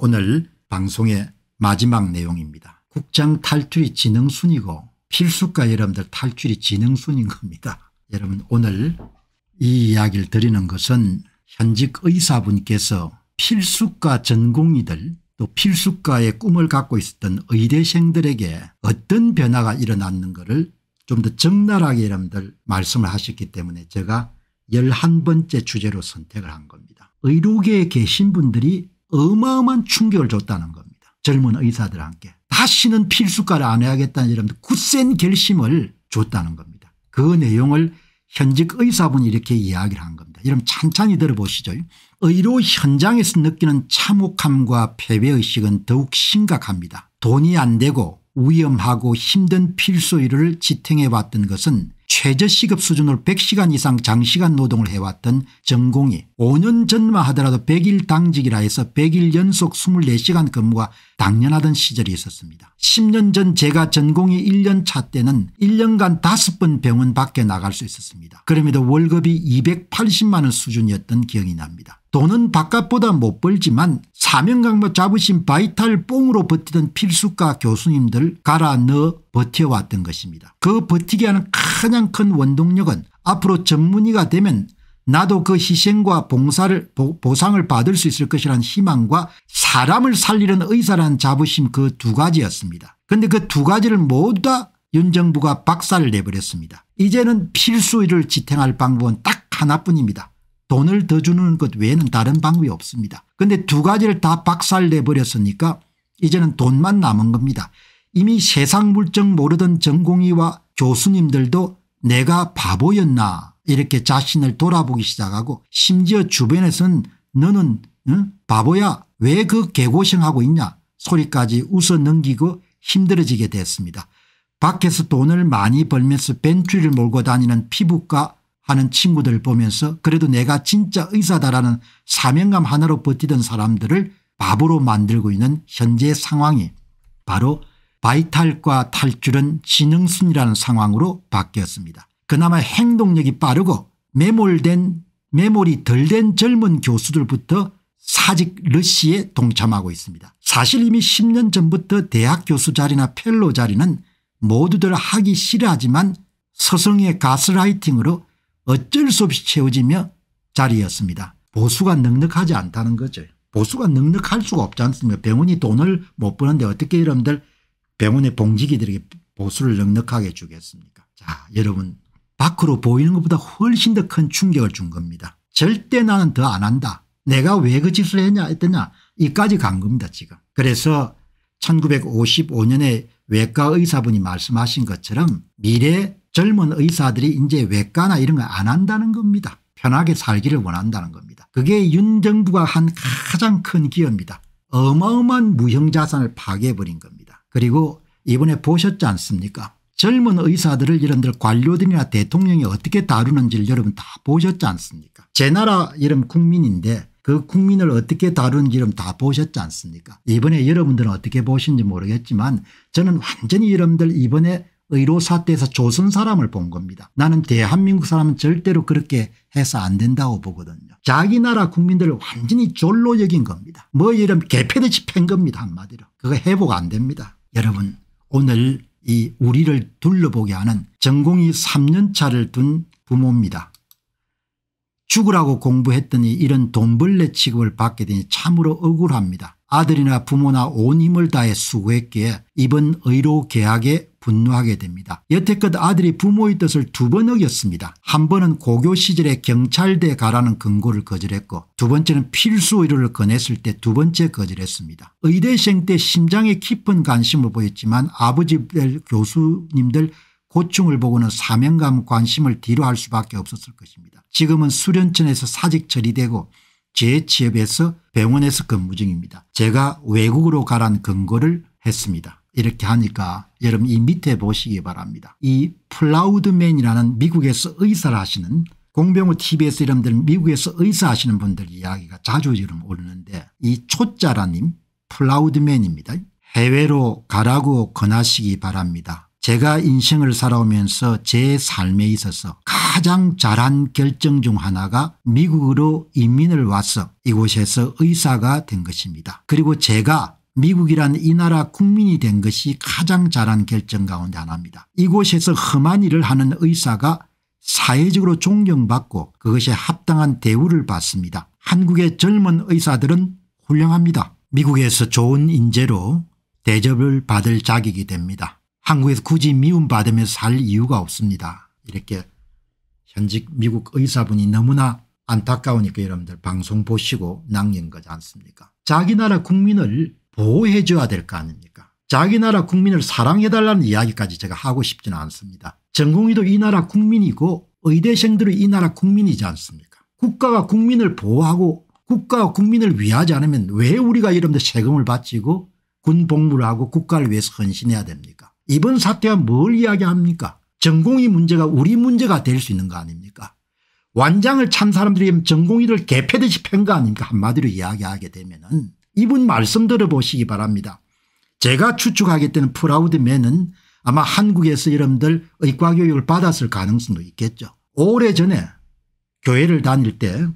오늘 방송의 마지막 내용입니다. 국장 탈출이 지능순이고 필수과 여러분들 탈출이 지능순인 겁니다. 여러분 오늘 이 이야기를 드리는 것은 현직 의사분께서 필수과 전공이들또 필수과의 꿈을 갖고 있었던 의대생들에게 어떤 변화가 일어났는가를 좀더 적나라하게 여러분들 말씀을 하셨기 때문에 제가 1 1 번째 주제로 선택을 한 겁니다. 의료계에 계신 분들이 어마어마한 충격을 줬다는 겁니다. 젊은 의사들한테 다시는 필수과를 안 해야겠다는 여러 굳센 결심을 줬다는 겁니다. 그 내용을 현직 의사분이 이렇게 이야기를 한 겁니다. 여러분 찬찬히 들어보시죠. 의료 현장에서 느끼는 참혹함과 패배의식은 더욱 심각합니다. 돈이 안 되고 위험하고 힘든 필수일을 지탱해왔던 것은 최저시급 수준으로 100시간 이상 장시간 노동을 해왔던 전공이 5년 전만 하더라도 100일 당직이라 해서 100일 연속 24시간 근무가 당연하던 시절이 있었습니다. 10년 전 제가 전공이 1년 차 때는 1년간 5번 병원 밖에 나갈 수 있었습니다. 그럼에도 월급이 280만 원 수준이었던 기억이 납니다. 돈은 바깥보다 못 벌지만 사명감과 자부심 바이탈 뽕으로 버티던 필수과 교수님들 갈아넣어 버텨왔던 것입니다. 그 버티게 하는 가장 큰 원동력은 앞으로 전문의가 되면 나도 그 희생과 봉사를 보, 보상을 받을 수 있을 것이라는 희망과 사람을 살리는 의사라는 자부심 그 두 가지였습니다. 근데 그 두 가지를 모두 다 윤정부가 박살을 내버렸습니다. 이제는 필수를 지탱할 방법은 딱 하나뿐입니다. 돈을 더 주는 것 외에는 다른 방법이 없습니다. 그런데 두 가지를 다 박살내버렸으니까 이제는 돈만 남은 겁니다. 이미 세상 물정 모르던 전공의와 교수님들도 내가 바보였나 이렇게 자신을 돌아보기 시작하고 심지어 주변에선 너는 응? 바보야 왜 그 개고생하고 있냐 소리까지 웃어 넘기고 힘들어지게 됐습니다. 밖에서 돈을 많이 벌면서 벤츠를 몰고 다니는 피부과 하는 친구들 보면서 그래도 내가 진짜 의사다라는 사명감 하나로 버티던 사람들을 바보로 만들고 있는 현재 상황이 바로 바이탈과 탈출은 지능순이라는 상황으로 바뀌었습니다. 그나마 행동력이 빠르고 매몰된 매몰이 덜 된 젊은 교수들부터 사직 러시에 동참하고 있습니다. 사실 이미 10년 전부터 대학 교수 자리나 펠로 자리는 모두들 하기 싫어하지만 서성의 가스라이팅으로 어쩔 수 없이 채워지며 자리였습니다. 보수가 넉넉하지 않다는 거죠. 보수가 넉넉할 수가 없지 않습니까 병원이 돈을 못 버는데 어떻게 여러분들 병원의 봉지기들에게 보수를 넉넉하게 주겠습니까 자 여러분 밖으로 보이는 것보다 훨씬 더 큰 충격을 준 겁니다. 절대 나는 더 안 한다. 내가 왜 그 짓을 했냐 했더냐 이까지 간 겁니다 지금. 그래서 1955년에 외과 의사분이 말씀하신 것처럼 미래 젊은 의사들이 이제 외과나 이런 거 안 한다는 겁니다. 편하게 살기를 원한다는 겁니다. 그게 윤 정부가 한 가장 큰 기여입니다. 어마어마한 무형자산을 파괴해버린 겁니다. 그리고 이번에 보셨지 않습니까 젊은 의사들을 이런들 관료들이나 대통령이 어떻게 다루는지를 여러분 다 보셨지 않습니까 제 나라 이름 국민인데 그 국민을 어떻게 다루는지 이름 다 보셨지 않습니까 이번에 여러분들은 어떻게 보신지 모르겠지만 저는 완전히 여러분들 이번에 의료 사태에서 조선 사람을 본 겁니다. 나는 대한민국 사람은 절대로 그렇게 해서 안 된다고 보거든요. 자기 나라 국민들을 완전히 졸로 여긴 겁니다. 뭐 이런 개패듯이 팬 겁니다 한마디로. 그거 회복 안 됩니다. 여러분 오늘 이 우리를 둘러보게 하는 전공이 3년차를 둔 부모입니다. 죽으라고 공부했더니 이런 돈벌레 취급을 받게 되니 참으로 억울합니다. 아들이나 부모나 온 힘을 다해 수고했기에 이번 의료 계약에 분노하게 됩니다. 여태껏 아들이 부모의 뜻을 두 번 어겼습니다. 한 번은 고교 시절에 경찰대 가라는 근거를 거절했고 두 번째는 필수 의료를 권했을 때 두 번째 거절했습니다. 의대생 때 심장에 깊은 관심을 보였지만 아버지들 교수님들 고충을 보고는 사명감 관심을 뒤로 할 수밖에 없었을 것입니다. 지금은 수련천에서 사직 처리되고 제취업에서 병원에서 근무 중입니다. 제가 외국으로 가란 근거를 했습니다. 이렇게 하니까 여러분 이 밑에 보시기 바랍니다. 이 플라우드맨이라는 미국에서 의사를 하시는 공병호 TV에서 여러분들 미국에서 의사 하시는 분들 이야기가 자주 지금 오르는데 이 초짜라님 플라우드맨입니다. 해외로 가라고 권하시기 바랍니다. 제가 인생을 살아오면서 제 삶에 있어서 가장 잘한 결정 중 하나가 미국으로 이민을 와서 이곳에서 의사가 된 것입니다. 그리고 제가 미국이란 이 나라 국민이 된 것이 가장 잘한 결정 가운데 하나입니다. 이곳에서 험한 일을 하는 의사가 사회적으로 존경받고 그것에 합당한 대우를 받습니다. 한국의 젊은 의사들은 훌륭합니다. 미국에서 좋은 인재로 대접을 받을 자격이 됩니다. 한국에서 굳이 미움받으면살 이유가 없습니다. 이렇게 현직 미국 의사분이 너무나 안타까우니까 여러분들 방송 보시고 남긴 거지 않습니까 자기 나라 국민을 보호해 줘야 될 거 아닙니까 자기 나라 국민을 사랑해 달라는 이야기까지 제가 하고 싶지는 않습니다. 전공의도 이 나라 국민이고 의대생들은 이 나라 국민이지 않습니까 국가가 국민을 보호하고 국가와 국민을 위하지 않으면 왜 우리가 여러분들 세금을 바치고 군 복무를 하고 국가를 위해서 헌신해야 됩니까 이번 사태가뭘 이야기합니까? 전공의 문제가 우리 문제가 될 수 있는 거 아닙니까? 완장을 찬 사람들이 전공의를 개패듯이 팬거 아닙니까? 한마디로 이야기하게 되면은 이분 말씀 들어보시기 바랍니다. 제가 추측하게되는 프라우드맨은 아마 한국에서 여러분들 의과 교육을 받았을 가능성도 있겠죠. 오래전에 교회를 다닐 때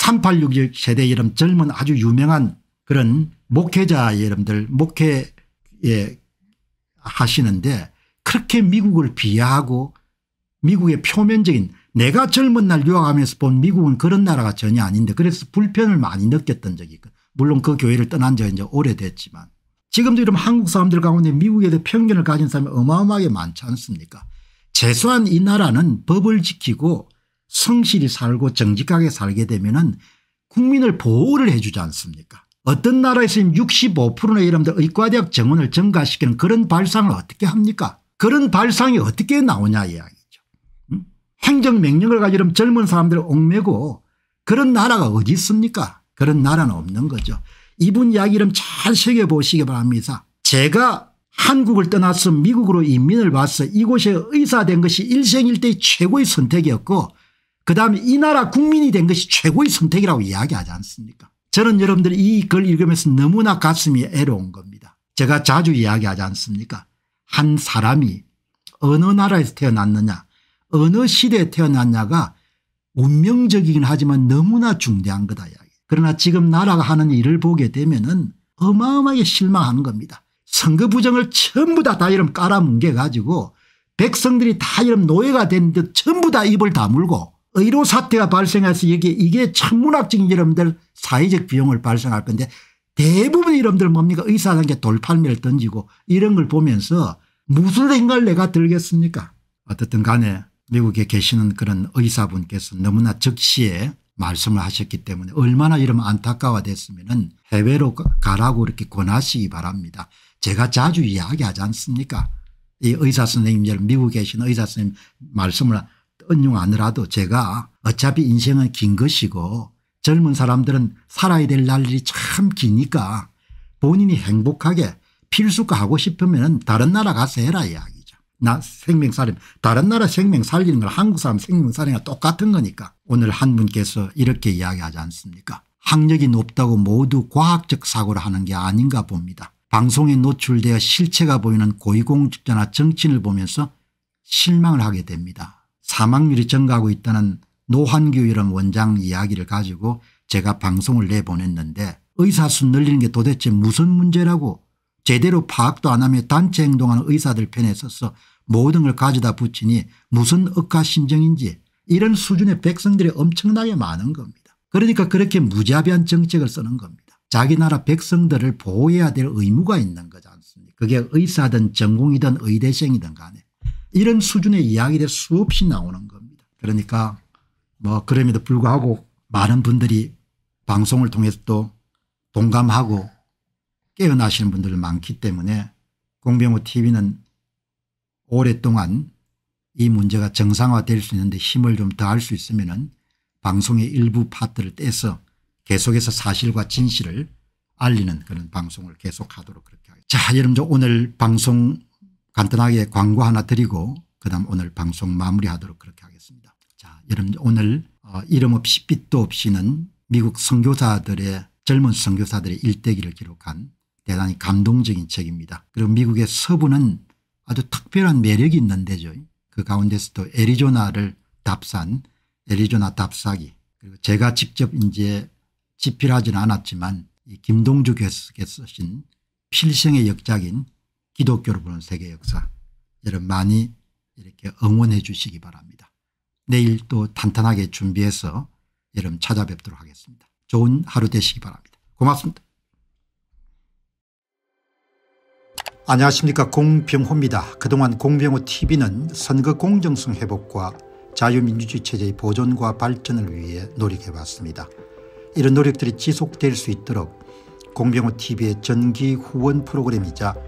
386 세대 여러분 젊은 아주 유명한 그런 목회자 여러분들 목회에 하시는데 그렇게 미국을 비하하고 미국의 표면적인 내가 젊은 날 유학하면서 본 미국은 그런 나라가 전혀 아닌데 그래서 불편을 많이 느꼈던 적이 있고 물론 그 교회를 떠난 지 이제 오래됐지만 지금도 이런 한국 사람들 가운데 미국에 대해 편견을 가진 사람이 어마어마하게 많지 않습니까 최소한 이 나라는 법을 지키고 성실히 살고 정직하게 살게 되면 은 국민을 보호를 해 주지 않습니까 어떤 나라에서6 5의여러분들 의과대학 정원을 증가시키는 그런 발상을 어떻게 합니까 그런 발상이 어떻게 나오냐 이야기죠. 음? 행정명령을 가지고 젊은 사람들을 옥매고 그런 나라가 어디 있습니까 그런 나라는 없는 거죠. 이분 이야기를 잘 새겨보시기 바랍니다. 제가 한국을 떠나서 미국으로 인민을 와서 이곳에 의사된 것이 일생일대 최고의 선택이었고 그다음에 이 나라 국민이 된 것이 최고의 선택이라고 이야기하지 않습니까 저는 여러분들 이 글 읽으면서 너무나 가슴이 애로운 겁니다. 제가 자주 이야기하지 않습니까 한 사람이 어느 나라에서 태어났느냐 어느 시대에 태어났냐가 운명적이긴 하지만 너무나 중대한 거다 이야기. 그러나 지금 나라가 하는 일을 보게 되면 은 어마어마하게 실망하는 겁니다. 선거 부정을 전부 다, 다 이름 깔아뭉개 가지고 백성들이 다 이름 노예가 된 듯 전부 다 입을 다물고 의료 사태가 발생해서 이게, 이게 천문학적인 여러분들 사회적 비용을 발생할 건데 대부분 여러분들 뭡니까 의사단계 돌팔매를 던지고 이런 걸 보면서 무슨 생각을 내가 들겠습니까 어떻든 간에 미국에 계시는 그런 의사분께서 너무나 적시에 말씀을 하셨기 때문에 얼마나 이러면 안타까워 됐으면 해외로 가라고 이렇게 권하시기 바랍니다. 제가 자주 이야기하지 않습니까 이 의사 선생님 여러분 미국에 계신 의사 선생님 말씀을 은용하느라도 제가 어차피 인생은 긴 것이고 젊은 사람들은 살아야 될 날이 참 기니까 본인이 행복하게 필수가 하고 싶으면 다른 나라 가서 해라 이야기죠. 나 생명 살림 다른 나라 생명 살리는 걸 한국 사람 생명 살리는 똑같은 거니까 오늘 한 분께서 이렇게 이야기하지 않습니까 학력이 높다고 모두 과학적 사고를 하는 게 아닌가 봅니다. 방송에 노출되어 실체가 보이는 고위공직자나 정치인을 보면서 실망을 하게 됩니다. 사망률이 증가하고 있다는 노환규 이런 원장 이야기를 가지고 제가 방송을 내보냈는데 의사수 늘리는 게 도대체 무슨 문제라고 제대로 파악도 안 하며 단체 행동하는 의사들 편에 서서 모든 걸 가져다 붙이니 무슨 억하심정인지 이런 수준의 백성들이 엄청나게 많은 겁니다. 그러니까 그렇게 무자비한 정책을 쓰는 겁니다. 자기 나라 백성들을 보호해야 될 의무가 있는 거지 않습니까 그게 의사든 전공이든 의대생이든 간에 이런 수준의 이야기들 수없이 나오는 겁니다. 그러니까 뭐 그럼에도 불구하고 많은 분들이 방송을 통해서 또 동감하고 깨어나시는 분들 많기 때문에 공병호 tv는 오랫동안 이 문제가 정상화될 수 있는데 힘을 좀 더 할 수 있으면 은 방송의 일부 파트를 떼서 계속해서 사실과 진실을 알리는 그런 방송을 계속하도록 그렇게 하겠습니다. 자 여러분 오늘 방송 간단하게 광고 하나 드리고 그다음 오늘 방송 마무리하도록 그렇게 하겠습니다. 자 여러분 오늘 어, 이름 없이 빛도 없이는 미국 선교사들의 젊은 선교사들의 일대기를 기록한 대단히 감동적인 책입니다. 그리고 미국의 서부는 아주 특별한 매력이 있는 데죠. 그 가운데서도 애리조나를 답산 애리조나 답사기 그리고 제가 직접 이제 집필하지는 않았지만 김동주 교수께서 쓰신 필생의 역작인 기독교를 보는 세계 역사 여러분 많이 이렇게 응원해 주시기 바랍니다. 내일 또 탄탄하게 준비해서 여러분 찾아뵙도록 하겠습니다. 좋은 하루 되시기 바랍니다. 고맙습니다. 안녕하십니까 공병호입니다. 그동안 공병호TV는 선거 공정성 회복과 자유민주주의 체제의 보존과 발전을 위해 노력해왔습니다. 이런 노력들이 지속될 수 있도록 공병호TV의 전기 후원 프로그램이자